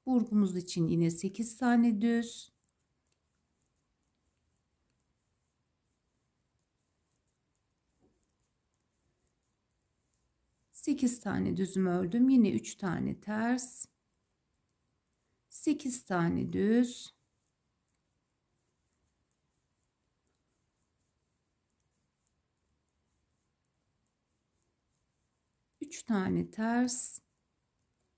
Burgumuz için yine 8 tane düz, 8 tane düzüm ördüm. Yine 3 tane ters. 8 tane düz. 3 tane ters,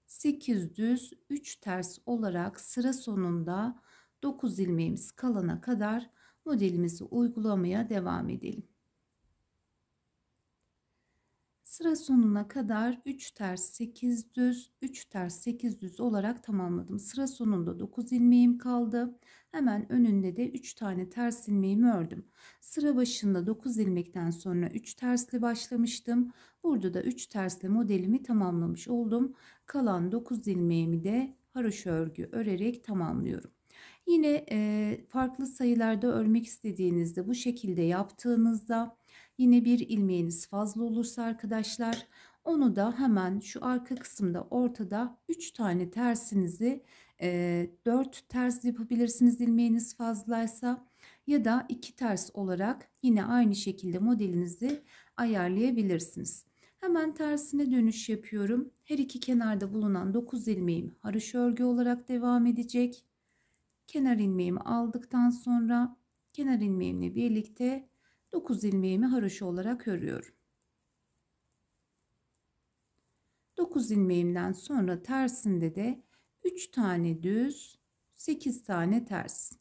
8 düz, 3 ters olarak sıra sonunda 9 ilmeğimiz kalana kadar modelimizi uygulamaya devam edelim. Sıra sonuna kadar 3 ters 8 düz 3 ters 8 düz olarak tamamladım. Sıra sonunda 9 ilmeğim kaldı. Hemen önünde de 3 tane ters ilmeğimi ördüm. Sıra başında 9 ilmekten sonra 3 tersli başlamıştım. Burada da 3 tersli modelimi tamamlamış oldum. Kalan 9 ilmeğimi de haroşa örgü örerek tamamlıyorum. Yine e, farklı sayılarda örmek istediğinizde bu şekilde yaptığınızda Yine bir ilmeğiniz fazla olursa arkadaşlar onu da hemen şu arka kısımda ortada 3 tane tersinizi 4 e, ters yapabilirsiniz ilmeğiniz fazlaysa ya da 2 ters olarak yine aynı şekilde modelinizi ayarlayabilirsiniz. Hemen tersine dönüş yapıyorum. Her iki kenarda bulunan 9 ilmeğim haroşa örgü olarak devam edecek. Kenar ilmeğimi aldıktan sonra kenar ilmeğimle birlikte 9 ilmeğimi haroşa olarak örüyorum. 9 ilmeğimden sonra tersinde de 3 tane düz, 8 tane ters.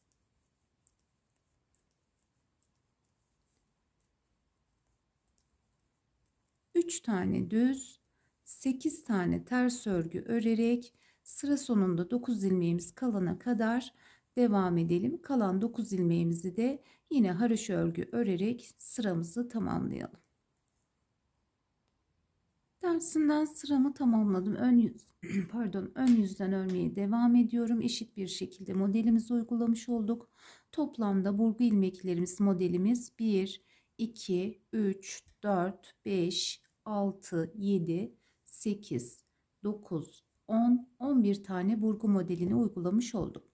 Üç tane düz, sekiz tane ters örgü örerek sıra sonunda dokuz ilmeğimiz kalana kadar devam edelim. Kalan 9 ilmeğimizi de yine haroşa örgü örerek sıramızı tamamlayalım. Dersinden sıramı tamamladım. Ön yüz, (clears throat) pardon, ön yüzden örmeye devam ediyorum. Eşit bir şekilde modelimizi uygulamış olduk. Toplamda burgu ilmeklerimiz modelimiz 1 2 3 4 5 6 7 8 9 10 11 tane burgu modelini uygulamış olduk.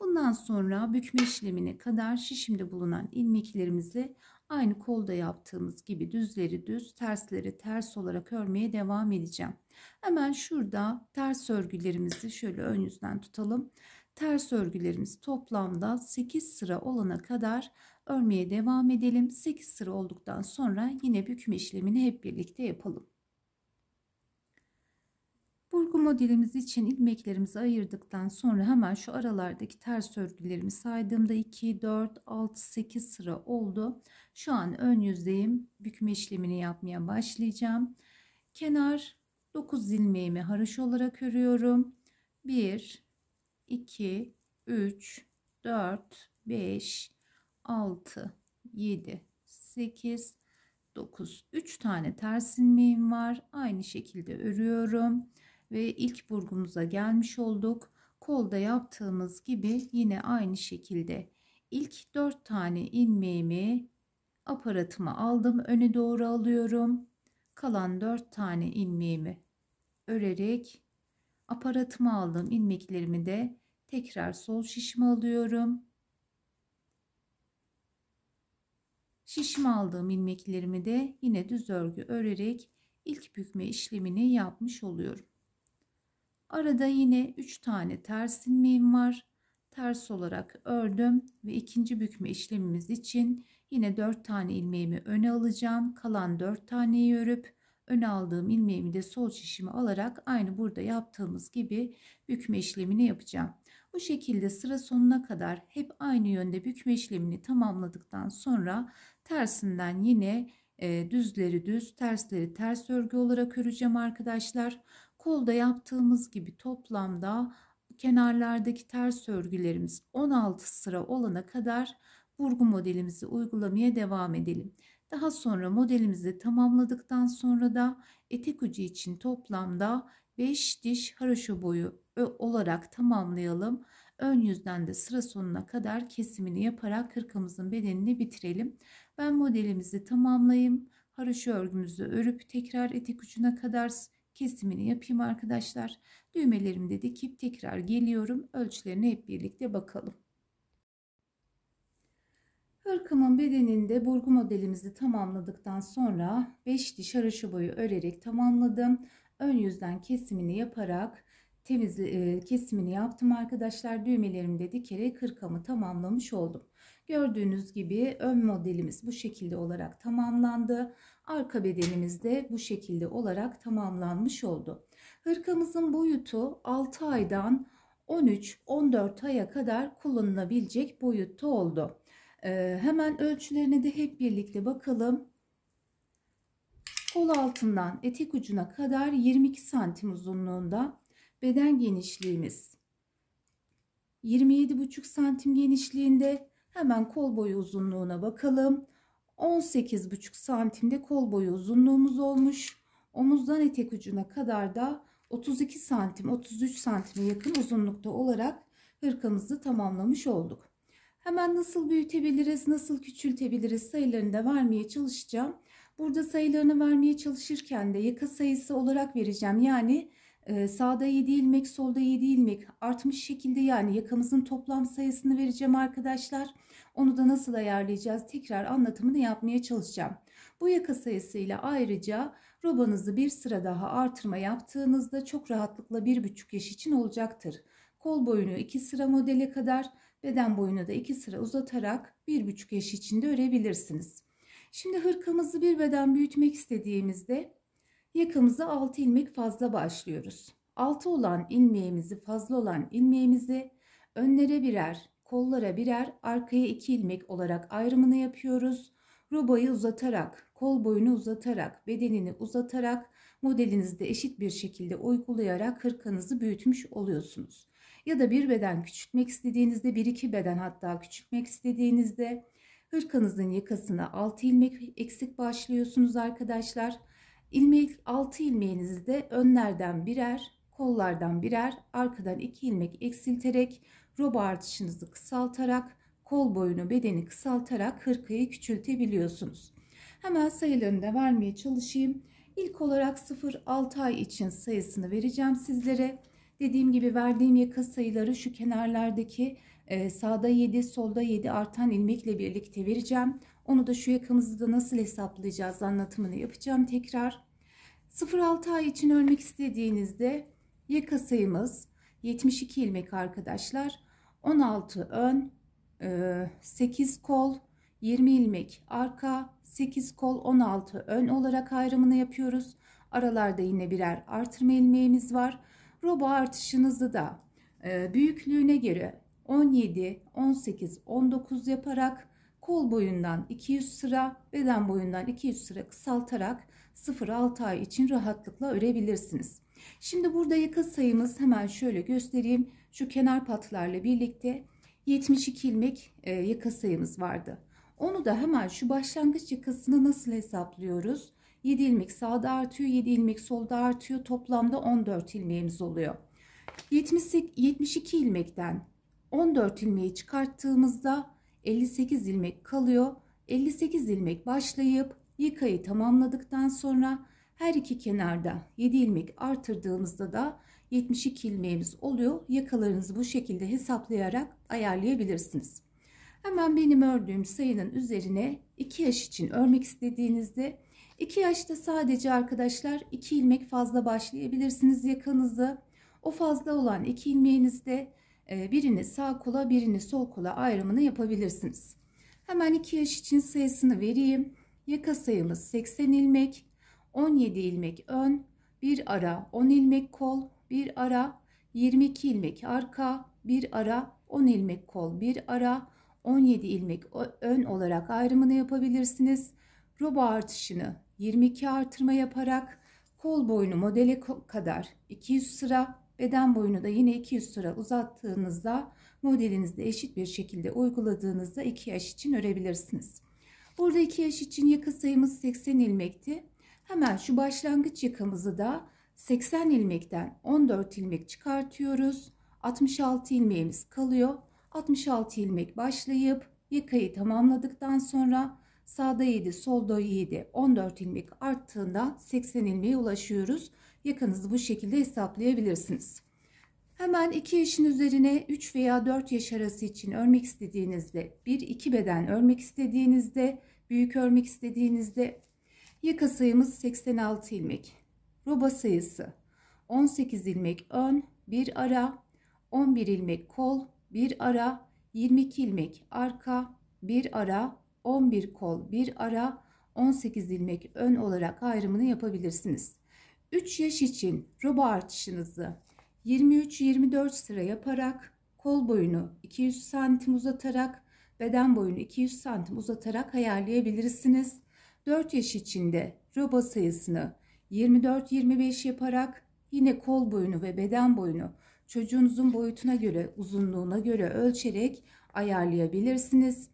Bundan sonra bükme işlemine kadar şişimde bulunan ilmeklerimizi aynı kolda yaptığımız gibi düzleri düz, tersleri ters olarak örmeye devam edeceğim. Hemen şurada ters örgülerimizi şöyle ön yüzden tutalım. Ters örgülerimiz toplamda 8 sıra olana kadar örmeye devam edelim. 8 sıra olduktan sonra yine bükme işlemini hep birlikte yapalım. Burgu modelimiz için ilmeklerimizi ayırdıktan sonra hemen şu aralardaki ters örgülerimi saydığımda 2, 4, 6, 8 sıra oldu. Şu an ön yüzeyim, Bükme işlemini yapmaya başlayacağım. Kenar 9 ilmeğimi haraş olarak örüyorum. 1, 2, 3, 4, 5, 6, 7, 8, 9. 3 tane ters ilmeğim var. Aynı şekilde örüyorum ve ilk burgumuza gelmiş olduk. Kolda yaptığımız gibi yine aynı şekilde ilk 4 tane ilmeğimi aparatıma aldım. Öne doğru alıyorum. Kalan 4 tane ilmeğimi örerek aparatıma aldım. ilmeklerimi de tekrar sol şişime alıyorum. Şişime aldığım ilmeklerimi de yine düz örgü örerek ilk bükme işlemini yapmış oluyorum. Arada yine 3 tane ters ilmeğim var. Ters olarak ördüm ve ikinci bükme işlemimiz için yine 4 tane ilmeğimi öne alacağım. Kalan 4 taneyi örüp öne aldığım ilmeğimi de sol şişimi alarak aynı burada yaptığımız gibi bükme işlemini yapacağım. Bu şekilde sıra sonuna kadar hep aynı yönde bükme işlemini tamamladıktan sonra tersinden yine e, düzleri düz, tersleri ters örgü olarak öreceğim arkadaşlar. Kolda yaptığımız gibi toplamda kenarlardaki ters örgülerimiz 16 sıra olana kadar burgu modelimizi uygulamaya devam edelim. Daha sonra modelimizi tamamladıktan sonra da etek ucu için toplamda 5 diş haroşa boyu e, olarak tamamlayalım. Ön yüzden de sıra sonuna kadar kesimini yaparak hırkamızın bedenini bitirelim. Ben modelimizi tamamlayayım. Haroşa örgümüzü örüp tekrar etek ucuna kadar kesimini yapayım arkadaşlar. Düğmelerimi de dikip tekrar geliyorum. Ölçülerine hep birlikte bakalım. Hırkamın bedeninde burgu modelimizi tamamladıktan sonra 5 diş haraşo boyu örerek tamamladım. Ön yüzden kesimini yaparak temiz e, kesimini yaptım arkadaşlar. Düğmelerimi de dikerek hırkamı tamamlamış oldum. Gördüğünüz gibi ön modelimiz bu şekilde olarak tamamlandı arka bedenimiz de bu şekilde olarak tamamlanmış oldu. Hırkamızın boyutu 6 aydan 13-14 aya kadar kullanılabilecek boyutta oldu. Ee, hemen ölçülerine de hep birlikte bakalım. Kol altından etek ucuna kadar 22 santim uzunluğunda beden genişliğimiz 27,5 santim genişliğinde hemen kol boyu uzunluğuna bakalım. 18,5 santimde kol boyu uzunluğumuz olmuş. Omuzdan etek ucuna kadar da 32 santim 33 santime yakın uzunlukta olarak hırkamızı tamamlamış olduk. Hemen nasıl büyütebiliriz, nasıl küçültebiliriz sayılarını da vermeye çalışacağım. Burada sayılarını vermeye çalışırken de yaka sayısı olarak vereceğim. Yani e, sağda 7 ilmek, solda 7 ilmek artmış şekilde yani yakamızın toplam sayısını vereceğim arkadaşlar. Onu da nasıl ayarlayacağız tekrar anlatımını yapmaya çalışacağım. Bu yaka sayısıyla ayrıca robanızı bir sıra daha artırma yaptığınızda çok rahatlıkla 1,5 yaş için olacaktır. Kol boyunu 2 sıra modele kadar, beden boyunu da 2 sıra uzatarak 1,5 yaş içinde örebilirsiniz. Şimdi hırkamızı bir beden büyütmek istediğimizde yakamıza 6 ilmek fazla başlıyoruz. 6 olan ilmeğimizi fazla olan ilmeğimizi önlere birer, kollara birer, arkaya iki ilmek olarak ayrımını yapıyoruz. Rubayı uzatarak, kol boyunu uzatarak, bedenini uzatarak modelinizde eşit bir şekilde uygulayarak hırkanızı büyütmüş oluyorsunuz. Ya da bir beden küçültmek istediğinizde, bir iki beden hatta küçültmek istediğinizde hırkanızın yakasına 6 ilmek eksik başlıyorsunuz arkadaşlar. İlmek 6 ilmeğinizde önlerden birer, kollardan birer, arkadan 2 ilmek eksilterek roba artışınızı kısaltarak, kol boyunu, bedeni kısaltarak hırkayı küçültebiliyorsunuz. Hemen sayılarını da vermeye çalışayım. İlk olarak 0-6 ay için sayısını vereceğim sizlere. Dediğim gibi verdiğim yaka sayıları şu kenarlardaki e, sağda 7, solda 7 artan ilmekle birlikte vereceğim. Onu da şu yakamızı da nasıl hesaplayacağız anlatımını yapacağım tekrar. 0-6 ay için örmek istediğinizde yaka sayımız 72 ilmek arkadaşlar. 16 ön, 8 e, kol, 20 ilmek arka, 8 kol 16 ön olarak ayrımını yapıyoruz. Aralarda yine birer artırma ilmeğimiz var. Roba artışınızı da e, büyüklüğüne göre 17, 18, 19 yaparak kol boyundan 200 sıra, beden boyundan 200 sıra kısaltarak 0-6 ay için rahatlıkla örebilirsiniz. Şimdi burada yaka sayımız hemen şöyle göstereyim şu kenar patlarla birlikte 72 ilmek e, yaka sayımız vardı. Onu da hemen şu başlangıç yakasını nasıl hesaplıyoruz? 7 ilmek sağda artıyor, 7 ilmek solda artıyor. Toplamda 14 ilmeğimiz oluyor. 72 72 ilmekten 14 ilmeği çıkarttığımızda 58 ilmek kalıyor. 58 ilmek başlayıp yıkayı tamamladıktan sonra her iki kenarda 7 ilmek artırdığımızda da 72 ilmeğimiz oluyor. Yakalarınızı bu şekilde hesaplayarak ayarlayabilirsiniz. Hemen benim ördüğüm sayının üzerine 2 yaş için örmek istediğinizde 2 yaşta sadece arkadaşlar 2 ilmek fazla başlayabilirsiniz yakanızı. O fazla olan 2 ilmeğinizde e, birini sağ kola birini sol kola ayrımını yapabilirsiniz. Hemen 2 yaş için sayısını vereyim. Yaka sayımız 80 ilmek, 17 ilmek ön, bir ara 10 ilmek kol, bir ara 22 ilmek arka bir ara 10 ilmek kol bir ara 17 ilmek ön olarak ayrımını yapabilirsiniz. Roba artışını 22 artırma yaparak kol boyunu modele kadar 200 sıra beden boyunu da yine 200 sıra uzattığınızda modelinizde eşit bir şekilde uyguladığınızda 2 yaş için örebilirsiniz. Burada 2 yaş için yaka sayımız 80 ilmekti. Hemen şu başlangıç yakamızı da 80 ilmekten 14 ilmek çıkartıyoruz. 66 ilmeğimiz kalıyor. 66 ilmek başlayıp yıkayı tamamladıktan sonra sağda 7, solda 7, 14 ilmek arttığında 80 ilmeğe ulaşıyoruz. Yakanızı bu şekilde hesaplayabilirsiniz. Hemen iki yaşın üzerine 3 veya 4 yaş arası için örmek istediğinizde, 1-2 beden örmek istediğinizde, büyük örmek istediğinizde yaka sayımız 86 ilmek. Roba sayısı 18 ilmek ön, 1 ara, 11 ilmek kol, 1 ara, 22 ilmek arka, 1 ara, 11 kol, 1 ara, 18 ilmek ön olarak ayrımını yapabilirsiniz. 3 yaş için roba artışınızı 23-24 sıra yaparak kol boyunu 200 santim uzatarak beden boyunu 200 santim uzatarak ayarlayabilirsiniz. 4 yaş içinde roba sayısını 24-25 yaparak yine kol boyunu ve beden boyunu çocuğunuzun boyutuna göre, uzunluğuna göre ölçerek ayarlayabilirsiniz.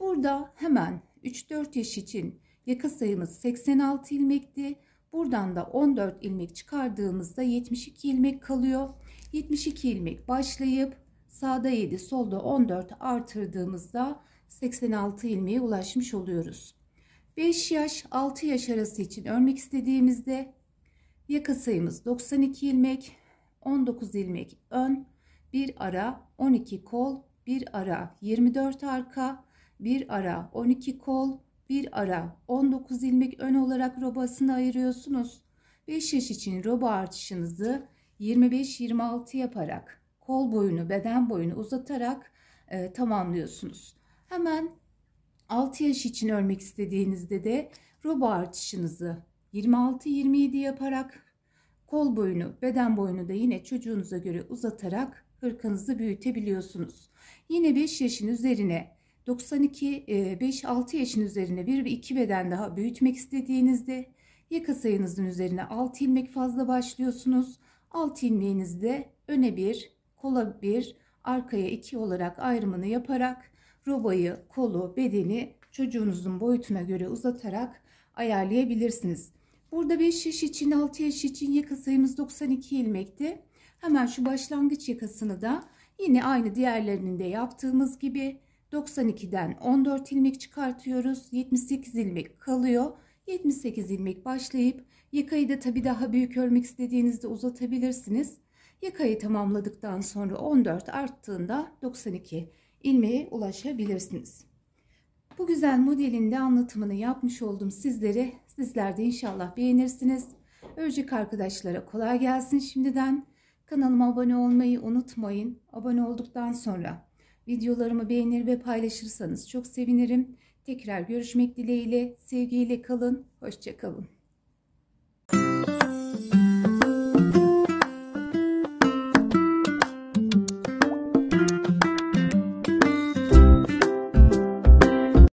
Burada hemen 3-4 yaş için yaka sayımız 86 ilmekti. Buradan da 14 ilmek çıkardığımızda 72 ilmek kalıyor. 72 ilmek başlayıp sağda 7, solda 14 artırdığımızda 86 ilmeğe ulaşmış oluyoruz. 5 yaş 6 yaş arası için örmek istediğimizde yaka sayımız 92 ilmek 19 ilmek ön bir ara 12 kol bir ara 24 arka bir ara 12 kol bir ara 19 ilmek ön olarak robasını ayırıyorsunuz 5 yaş için roba artışınızı 25-26 yaparak kol boyunu beden boyunu uzatarak e, tamamlıyorsunuz hemen 6 yaş için örmek istediğinizde de rubo artışınızı 26-27 yaparak kol boyunu, beden boyunu da yine çocuğunuza göre uzatarak hırkanızı büyütebiliyorsunuz. Yine 5 yaşın üzerine 92 5-6 e, yaşın üzerine bir ve 2 beden daha büyütmek istediğinizde yaka sayınızın üzerine 6 ilmek fazla başlıyorsunuz. 6 ilmeğinizde öne 1, kola 1, arkaya 2 olarak ayrımını yaparak rubayı, kolu, bedeni çocuğunuzun boyutuna göre uzatarak ayarlayabilirsiniz. Burada 5 yaş için 6 yaş için yaka sayımız 92 ilmekti. Hemen şu başlangıç yakasını da yine aynı diğerlerinde yaptığımız gibi 92'den 14 ilmek çıkartıyoruz. 78 ilmek kalıyor. 78 ilmek başlayıp yakayı da tabi daha büyük örmek istediğinizde uzatabilirsiniz. Yakayı tamamladıktan sonra 14 arttığında 92 ilmeğe ulaşabilirsiniz. Bu güzel modelin de anlatımını yapmış oldum sizlere. Sizler de inşallah beğenirsiniz. Örcük arkadaşlara kolay gelsin şimdiden. Kanalıma abone olmayı unutmayın. Abone olduktan sonra videolarımı beğenir ve paylaşırsanız çok sevinirim. Tekrar görüşmek dileğiyle, sevgiyle kalın, hoşçakalın.